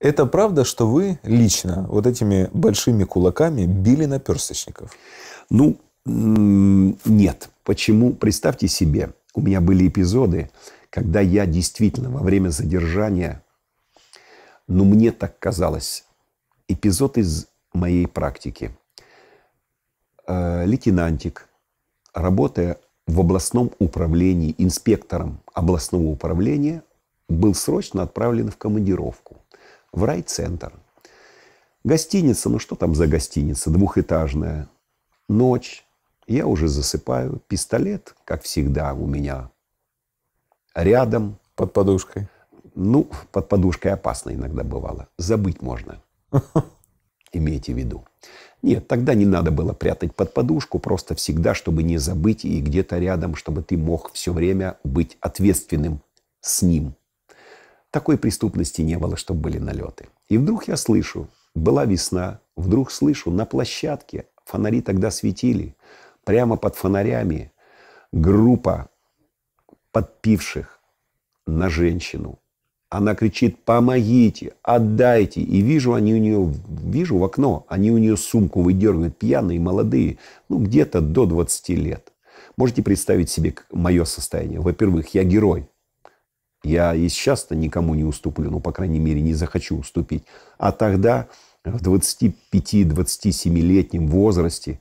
Это правда, что вы лично вот этими большими кулаками били наперсточников? Ну, нет. Почему? Представьте себе, у меня были эпизоды, когда я действительно во время задержания, ну, мне так казалось, эпизод из моей практики. Э, лейтенантик, работая в областном управлении, инспектором областного управления, был срочно отправлен в командировку в райцентр. Гостиница, ну что там за гостиница, двухэтажная. Ночь, я уже засыпаю, пистолет, как всегда, у меня рядом. Под подушкой? Ну, под подушкой опасно иногда бывало. Забыть можно. Имейте в виду. Нет, тогда не надо было прятать под подушку, просто всегда, чтобы не забыть и где-то рядом, чтобы ты мог все время быть ответственным с ним. Такой преступности не было, чтобы были налеты. И вдруг я слышу, была весна, вдруг слышу, на площадке, фонари тогда светили, прямо под фонарями группа подпивших на женщину. Она кричит, помогите, отдайте. И вижу, они у нее, вижу в окно, они у нее сумку выдергивают, пьяные, молодые, ну где-то до 20 лет. Можете представить себе мое состояние? Во-первых, я герой, я и сейчас-то никому не уступлю, ну, по крайней мере, не захочу уступить. А тогда, в 25-27-летнем возрасте,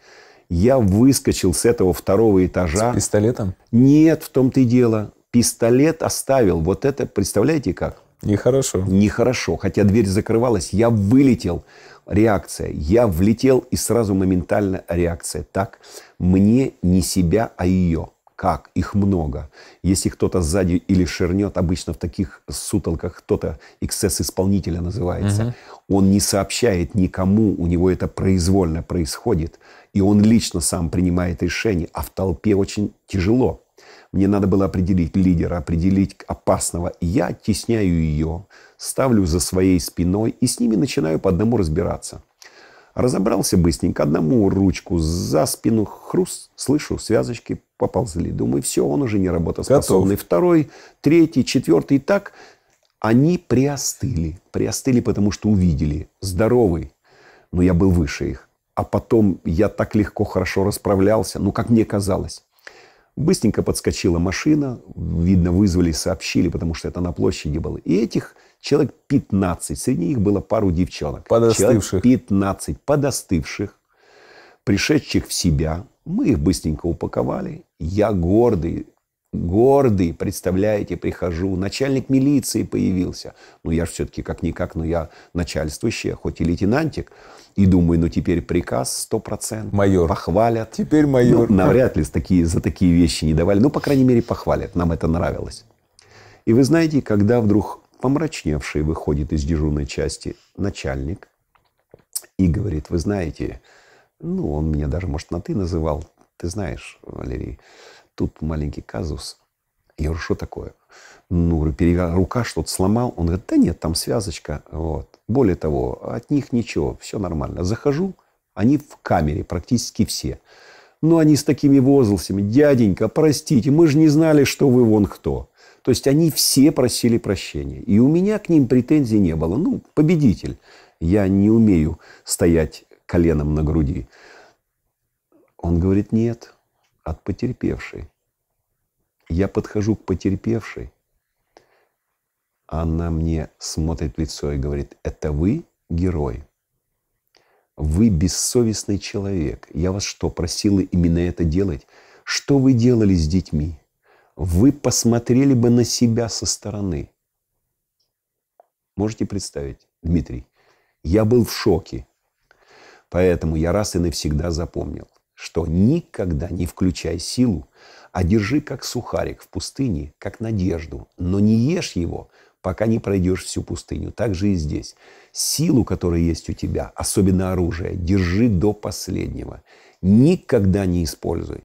я выскочил с этого второго этажа. С пистолетом? Нет, в том-то и дело. Пистолет оставил. Вот это, представляете как? Нехорошо. Нехорошо. Хотя дверь закрывалась, я вылетел. Реакция. Я влетел и сразу моментально реакция. Так, мне не себя, а ее как, их много. Если кто-то сзади или шернет, обычно в таких сутолках кто-то эксцесс исполнителя называется, угу. он не сообщает никому, у него это произвольно происходит, и он лично сам принимает решение, а в толпе очень тяжело. Мне надо было определить лидера, определить опасного. Я тесняю ее, ставлю за своей спиной и с ними начинаю по одному разбираться. Разобрался быстренько, одному ручку за спину хруст, слышу связочки, поползли. Думаю, все, он уже не работоспособный. Готов. Второй, третий, четвертый. И так они приостыли. Приостыли, потому что увидели. Здоровый. Но я был выше их. А потом я так легко, хорошо расправлялся. Ну, как мне казалось. Быстренько подскочила машина. Видно, вызвали, сообщили, потому что это на площади было. И этих человек 15. Среди них было пару девчонок. Подостывших. Человек 15 подостывших, пришедших в себя, мы их быстренько упаковали. Я гордый, гордый, представляете, прихожу. Начальник милиции появился. Ну, я же все-таки как-никак, но ну, я начальствующий, хоть и лейтенантик. И думаю, ну, теперь приказ 100%. Майор. Похвалят. Теперь майор. Ну, навряд ли такие, за такие вещи не давали. Ну, по крайней мере, похвалят. Нам это нравилось. И вы знаете, когда вдруг помрачневший выходит из дежурной части начальник и говорит, вы знаете, ну, он меня даже, может, на «ты» называл. Ты знаешь, Валерий, тут маленький казус. Я говорю, что такое? Ну, говорю, перевя... рука что-то сломал. Он говорит, да нет, там связочка. Вот. Более того, от них ничего, все нормально. Захожу, они в камере практически все. Но ну, они с такими возгласами, дяденька, простите, мы же не знали, что вы вон кто. То есть они все просили прощения. И у меня к ним претензий не было. Ну, победитель. Я не умею стоять коленом на груди. Он говорит, нет, от потерпевшей. Я подхожу к потерпевшей, она мне смотрит в лицо и говорит, это вы герой. Вы бессовестный человек. Я вас что, просила именно это делать? Что вы делали с детьми? Вы посмотрели бы на себя со стороны. Можете представить, Дмитрий? Я был в шоке. Поэтому я раз и навсегда запомнил, что никогда не включай силу, а держи как сухарик в пустыне, как надежду, но не ешь его, пока не пройдешь всю пустыню. Так же и здесь. Силу, которая есть у тебя, особенно оружие, держи до последнего. Никогда не используй.